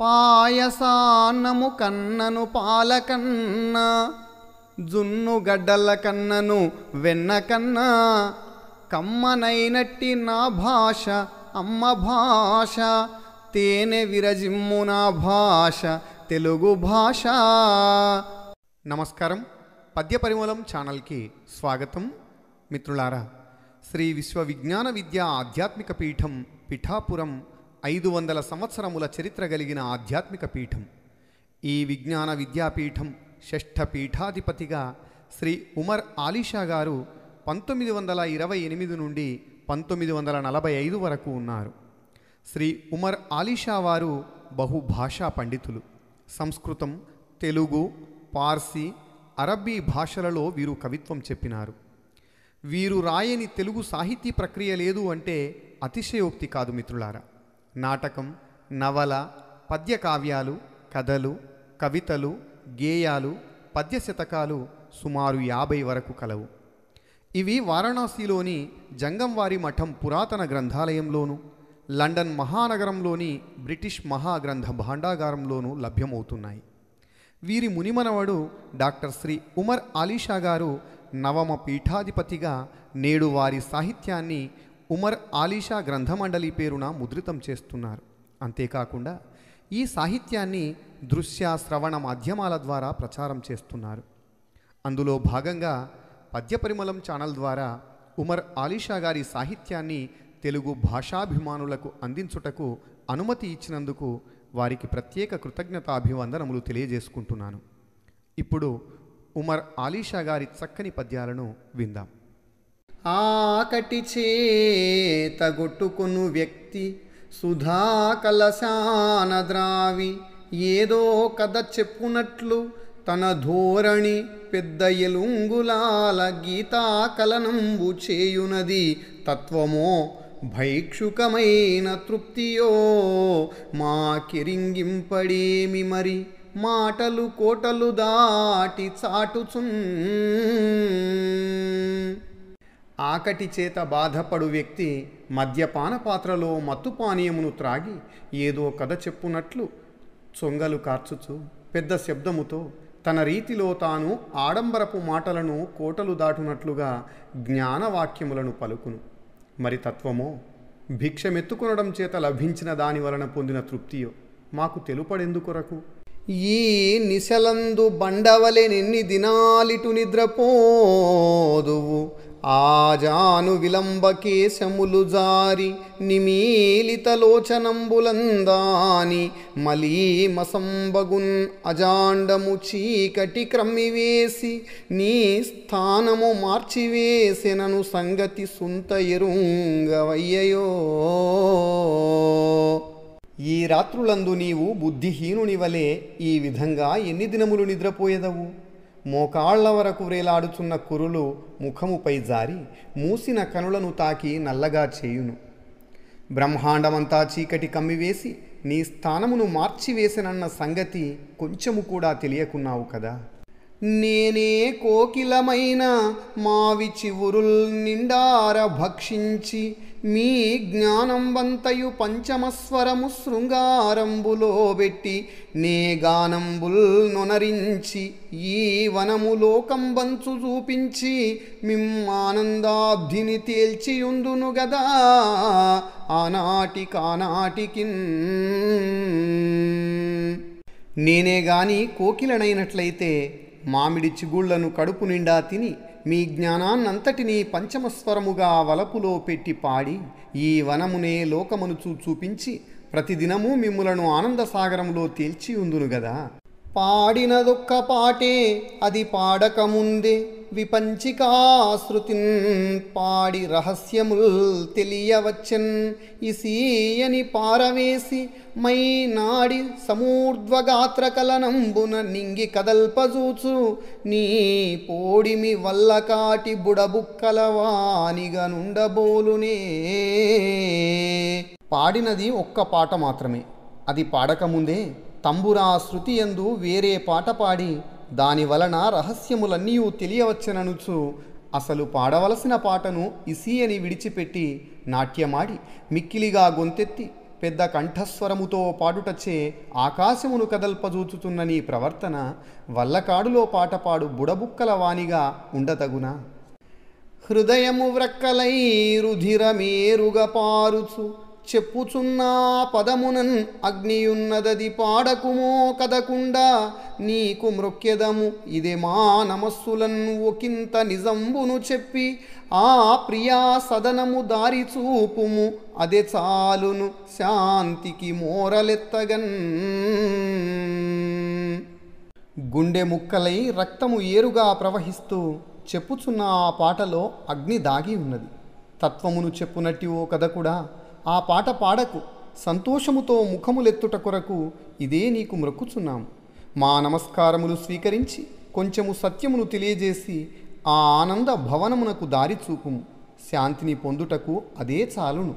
పాయసాన్నము కన్నను పాలకన్న జున్ను గడ్డల కన్నను వెన్న కన్నా కమ్మనైనట్టి నా భాష అమ్మ భాష తేనె విరజిమ్ము నా భాష తెలుగు భాష నమస్కారం పద్య పరిమళం ఛానల్కి స్వాగతం మిత్రులారా శ్రీ విశ్వ విజ్ఞాన విద్య ఆధ్యాత్మిక పీఠం పిఠాపురం ఐదు వందల సంవత్సరముల చరిత్ర కలిగిన ఆధ్యాత్మిక పీఠం ఈ విజ్ఞాన విద్యాపీఠం షష్ఠ పీఠాధిపతిగా శ్రీ ఉమర్ ఆలీషా గారు పంతొమ్మిది వందల ఇరవై ఎనిమిది నుండి పంతొమ్మిది వందల నలభై ఐదు వరకు ఉన్నారు శ్రీ ఉమర్ ఆలీషా వారు బహుభాషా పండితులు సంస్కృతం తెలుగు పార్సీ అరబ్బీ భాషలలో వీరు కవిత్వం చెప్పినారు వీరు రాయని తెలుగు సాహితీ ప్రక్రియ లేదు అంటే అతిశయోక్తి కాదు మిత్రులారా నాటకం నవల పద్యకావ్యాలు కథలు కవితలు గేయాలు పద్య శతకాలు సుమారు యాభై వరకు కలవు ఇవి వారణాసిలోని జంగంవారి మఠం పురాతన గ్రంథాలయంలోను లండన్ మహానగరంలోని బ్రిటిష్ మహాగ్రంథ భాండాగారంలోనూ లభ్యమవుతున్నాయి వీరి మునిమనవడు డాక్టర్ శ్రీ ఉమర్ అలీషా గారు నవమ పీఠాధిపతిగా నేడు వారి సాహిత్యాన్ని ఉమర్ ఆలీషా గ్రంథమండలి పేరున ముద్రితం చేస్తున్నారు అంతేకాకుండా ఈ సాహిత్యాన్ని దృశ్య శ్రవణ మాధ్యమాల ద్వారా ప్రచారం చేస్తున్నారు అందులో భాగంగా పద్యపరిమళం ఛానల్ ద్వారా ఉమర్ ఆలీషా గారి సాహిత్యాన్ని తెలుగు భాషాభిమానులకు అందించుటకు అనుమతి ఇచ్చినందుకు వారికి ప్రత్యేక కృతజ్ఞతాభివందనములు తెలియజేసుకుంటున్నాను ఇప్పుడు ఉమర్ ఆలీషా గారి చక్కని పద్యాలను విందాం ఆకటి చేతగొట్టుకును వ్యక్తి సుధా కలశాన ద్రావి ఏదో కథ చెప్పునట్లు తన ధోరణి పెద్ద ఎలుంగులాల కలనంబు చేయునది తత్వమో భైక్షుకమైన తృప్తియో మా కిరింగింపడేమి మరి మాటలు కోటలు దాటి చాటుచు ఆకటి చేత బాధపడు వ్యక్తి మద్యపాన పాత్రలో మత్తు పానీయమును త్రాగి ఏదో కథ చెప్పునట్లు చొంగలు కార్చుచు పెద్ద శబ్దముతో తన రీతిలో తాను ఆడంబరపు మాటలను కోటలు దాటునట్లుగా జ్ఞానవాక్యములను పలుకును మరి తత్వమో భిక్షమెత్తుకునడం చేత లభించిన దాని వలన పొందిన తృప్తియో మాకు తెలుపడెందుకొరకు ఈ నిశలందు నిన్ని దినాలిటు నిద్రపోదువు ఆజాను విలంబకేశములు జారి నిమీలితలోచనంబులందాని మలీమసంబగున్ అజాండము చీకటి క్రమ్మివేసి నీ స్థానము మార్చివేసెనను సంగతి సుంత ఎరుంగవయ్యయో ఈ రాత్రులందు నీవు బుద్ధిహీనుని వలె ఈ విధంగా ఎన్ని దినములు నిద్రపోయేదవు మోకాళ్ల వరకు వేలాడుచున్న కురులు ముఖముపై జారి మూసిన కనులను తాకి నల్లగా చేయును బ్రహ్మాండమంతా చీకటి కమ్మివేసి నీ స్థానమును మార్చివేసనన్న సంగతి కొంచెము కూడా తెలియకున్నావు కదా నేనే కోకిలమైన మావి చివురుల్ నిండార భక్షించి మీ జ్ఞానంబంతయు పంచమస్వరము శృంగారంబులో పెట్టి నే గానంబుల్ నొనరించి ఈ వనము లోకంబంచు చూపించి మిమ్మానందాబ్ధిని తేల్చియుందును గదా ఆనాటి కానాటికి నేనే గాని కోకిలనైనట్లయితే మామిడి చిగుళ్లను కడుపు నిండా తిని మీ జ్ఞానాన్నంతటినీ పంచమస్వరముగా వలపులో పెట్టి పాడి ఈ వనమునే లోకమనుచు చూపించి ప్రతిదినము మిమ్ములను ఆనందసాగరంలో తేల్చి ఉందును గదా పాడినదొక్క పాటే అది పాడకముందే విపంచికాశ్రుతి పాడి రహస్యముల్ తెలియవచ్చన్ ఇసీయని పారవేసి మై నాడి సమూర్ధ్వగాత్ర కలనంబున నింగి కదల్పజూచు నీ పోడిమి వల్ల కాటి బుడబుక్కలవానిగనుండబోలునే పాడినది ఒక్క పాట మాత్రమే అది పాడకముందే తంబురా శృతి ఎందు వేరే పాట పాడి దాని వలన రహస్యములన్నీ తెలియవచ్చననుచు అసలు పాడవలసిన పాటను అని విడిచిపెట్టి నాట్యమాడి మిక్కిలిగా గొంతెత్తి పెద్ద కంఠస్వరముతో పాడుటచ్చే ఆకాశమును కదల్పజూచుతున్న నీ ప్రవర్తన వల్లకాడులో పాటపాడు బుడబుక్కల వాణిగా ఉండతగునా హృదయము వ్రక్కలై రుధిరమేరుగ పారుచు చెప్పుచున్నా పదమునన్ అగ్నియున్నదది పాడకుమో కదకుండా నీకు మృక్యదము ఇదే మా నమస్సులన్ ఒకంత నిజంబును చెప్పి ఆ ప్రియా సదనము దారి చూపుము అదే చాలును శాంతికి మోరలెత్తగన్ గుండె ముక్కలై రక్తము ఏరుగా ప్రవహిస్తూ చెప్పుచున్న ఆ పాటలో అగ్ని దాగి ఉన్నది తత్వమును చెప్పునట్టివో కథ కూడా ఆ పాట పాడకు సంతోషముతో ముఖములెత్తుట కొరకు ఇదే నీకు మ్రొక్కుచున్నాము మా నమస్కారములు స్వీకరించి కొంచెము సత్యమును తెలియజేసి ఆ ఆనంద భవనమునకు దారి చూపుము శాంతిని పొందుటకు అదే చాలును